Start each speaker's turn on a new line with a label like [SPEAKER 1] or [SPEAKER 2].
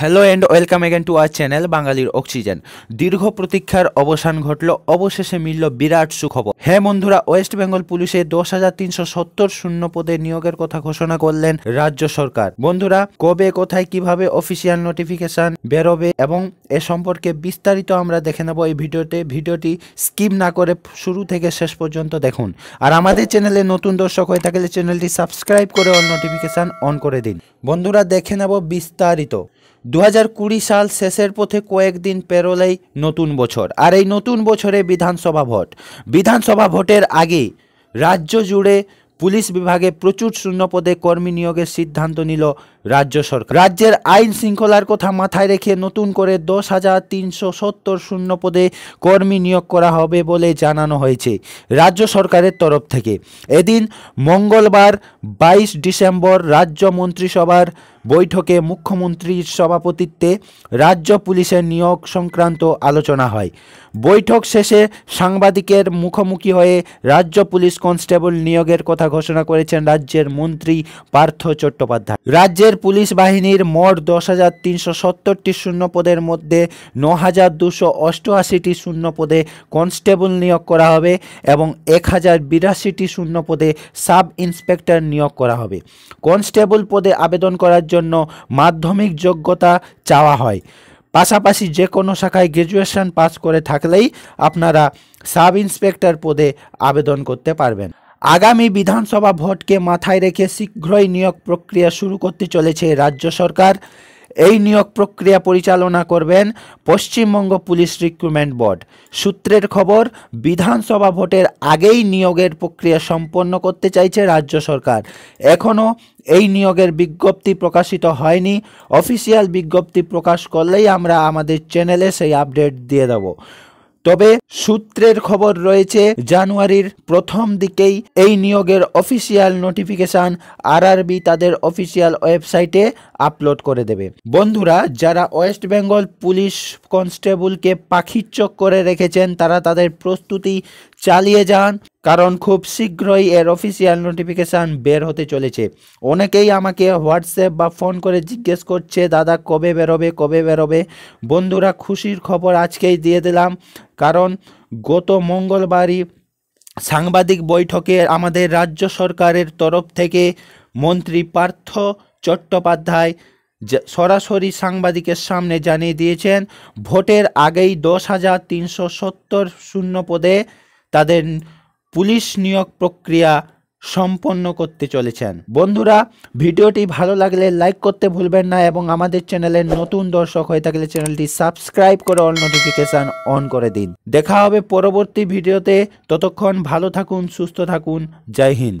[SPEAKER 1] hello and welcome again to our channel বাঙালির oxygen দীর্ঘ প্রতীক্ষার অবসান ঘটল অবশেষে মিলল বিরাট সুখবর হ্যাঁ বন্ধুরা ওয়েস্ট বেঙ্গল পুলিশে দশ হাজার তিনশো সত্তর শূন্য পদে নিয়োগের কথা ঘোষণা করলেন রাজ্য সরকার বন্ধুরা কবে কোথায় কিভাবে অফিসিয়াল নোটিফিকেশন বেরোবে এবং এ সম্পর্কে বিস্তারিত আমরা দেখে নেব এই ভিডিওতে ভিডিওটি স্কিপ না করে শুরু থেকে শেষ পর্যন্ত দেখুন আর আমাদের চ্যানেলে নতুন দর্শক হয়ে থাকলে চ্যানেলটি সাবস্ক্রাইব করে অল নোটিফিকেশান অন করে দিন বন্ধুরা দেখে নেব বিস্তারিত দু সাল শেষের পথে কয়েকদিন পেরোলেই নতুন বছর আর এই নতুন বছরে বিধানসভা ভোট বিধানসভা ভোটের আগে রাজ্য জুড়ে পুলিশ বিভাগে প্রচুর শূন্যপদে কর্মী নিয়োগের সিদ্ধান্ত নিল রাজ্য সরকার রাজ্যের আইন শৃঙ্খলার কথা মাথায় রেখে নতুন করে দশ হাজার তিনশো সত্তর শূন্যপদে কর্মী নিয়োগ করা হবে বলে জানানো হয়েছে রাজ্য সরকারের তরফ থেকে এদিন মঙ্গলবার বাইশ ডিসেম্বর রাজ্য মন্ত্রিসভার বৈঠকে মুখ্যমন্ত্রীর সভাপতিত্বে রাজ্য পুলিশের নিয়োগ সংক্রান্ত আলোচনা হয় বৈঠক শেষে সাংবাদিকের মুখোমুখি হয়ে রাজ্য পুলিশ কনস্টেবল নিয়োগের কথা ঘোষণা করেছেন রাজ্যের মন্ত্রী পার্থ চট্টোপাধ্যায় রাজ্যের পুলিশ বাহিনীর মোট দশ হাজার তিনশো সত্তরটি শূন্য পদের মধ্যে ন হাজার দুশো অষ্টআশিটি শূন্য পদে কনস্টেবল নিয়োগ করা হবে এবং এক হাজার বিরাশিটি শূন্য পদে সাব ইন্সপেক্টর নিয়োগ করা হবে কনস্টেবল পদে আবেদন করার জন্য মাধ্যমিক যোগ্যতা চাওয়া হয় পাশাপাশি যে কোনো শাখায় গ্র্যাজুয়েশন পাস করে থাকলেই আপনারা সাব ইন্সপেক্টর পদে আবেদন করতে পারবেন আগামী বিধানসভা ভোটকে মাথায় রেখে শীঘ্রই নিয়োগ প্রক্রিয়া শুরু করতে চলেছে রাজ্য সরকার এই নিয়োগ প্রক্রিয়া পরিচালনা করবেন পশ্চিমবঙ্গ পুলিশ রিক্রুটমেন্ট বোর্ড সূত্রের খবর বিধানসভা ভোটের আগেই নিয়োগের প্রক্রিয়া সম্পন্ন করতে চাইছে রাজ্য সরকার এখনও এই নিয়োগের বিজ্ঞপ্তি প্রকাশিত হয়নি অফিসিয়াল বিজ্ঞপ্তি প্রকাশ করলেই আমরা আমাদের চ্যানেলে সেই আপডেট দিয়ে দেবো তবে সূত্রের খবর রয়েছে জানুয়ারির প্রথম দিকেই এই নিয়োগের অফিসিয়াল নোটিফিকেশান আরআরবি তাদের অফিসিয়াল ওয়েবসাইটে আপলোড করে দেবে বন্ধুরা যারা ওয়েস্ট বেঙ্গল পুলিশ কনস্টেবলকে পাখির চোখ করে রেখেছেন তারা তাদের প্রস্তুতি চালিয়ে যান কারণ খুব শীঘ্রই এর অফিসিয়াল নোটিফিকেশান বের হতে চলেছে অনেকেই আমাকে হোয়াটসঅ্যাপ বা ফোন করে জিজ্ঞেস করছে দাদা কবে বেরোবে কবে বেরোবে বন্ধুরা খুশির খবর আজকেই দিয়ে দিলাম কারণ গত মঙ্গলবারই সাংবাদিক বৈঠকে আমাদের রাজ্য সরকারের তরফ থেকে মন্ত্রী পার্থ চট্টোপাধ্যায় সরাসরি সাংবাদিকের সামনে জানিয়ে দিয়েছেন ভোটের আগেই দশ হাজার তিনশো সত্তর শূন্য পদে তাদের পুলিশ নিয়োগ প্রক্রিয়া সম্পন্ন করতে চলেছেন বন্ধুরা ভিডিওটি ভালো লাগলে লাইক করতে ভুলবেন না এবং আমাদের চ্যানেলের নতুন দর্শক হয়ে থাকলে চ্যানেলটি সাবস্ক্রাইব করে অল নোটিফিকেশান অন করে দিন দেখা হবে পরবর্তী ভিডিওতে ততক্ষণ ভালো থাকুন সুস্থ থাকুন জয় হিন্দ